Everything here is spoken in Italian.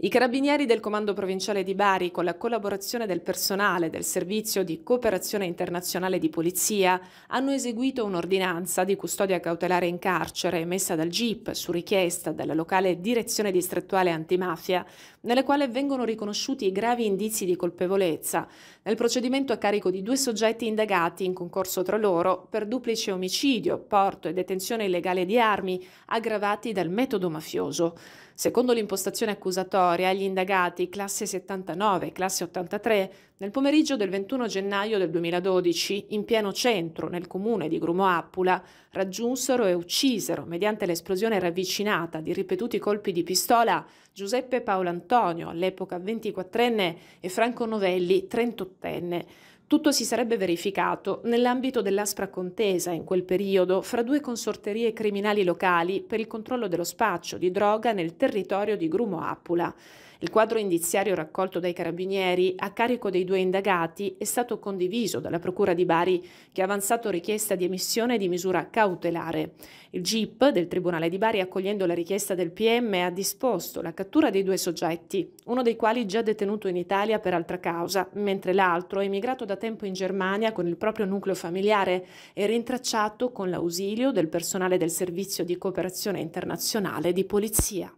I carabinieri del Comando Provinciale di Bari, con la collaborazione del personale del Servizio di Cooperazione Internazionale di Polizia, hanno eseguito un'ordinanza di custodia cautelare in carcere emessa dal GIP su richiesta della locale Direzione Distrettuale Antimafia, nelle quale vengono riconosciuti gravi indizi di colpevolezza nel procedimento a carico di due soggetti indagati in concorso tra loro per duplice omicidio, porto e detenzione illegale di armi aggravati dal metodo mafioso. Secondo l'impostazione accusatoria, rogatoria agli indagati classe 79 e classe 83 nel pomeriggio del 21 gennaio del 2012, in pieno centro, nel comune di Grumo Appula, raggiunsero e uccisero, mediante l'esplosione ravvicinata di ripetuti colpi di pistola, Giuseppe Paolo Antonio, all'epoca 24enne, e Franco Novelli, 38enne. Tutto si sarebbe verificato nell'ambito dell'aspra contesa in quel periodo fra due consorterie criminali locali per il controllo dello spaccio di droga nel territorio di Grumo Appula. Il quadro indiziario raccolto dai carabinieri a carico dei due indagati è stato condiviso dalla Procura di Bari che ha avanzato richiesta di emissione di misura cautelare. Il GIP del Tribunale di Bari, accogliendo la richiesta del PM, ha disposto la cattura dei due soggetti, uno dei quali già detenuto in Italia per altra causa, mentre l'altro è emigrato da tempo in Germania con il proprio nucleo familiare e rintracciato con l'ausilio del personale del Servizio di cooperazione internazionale di polizia.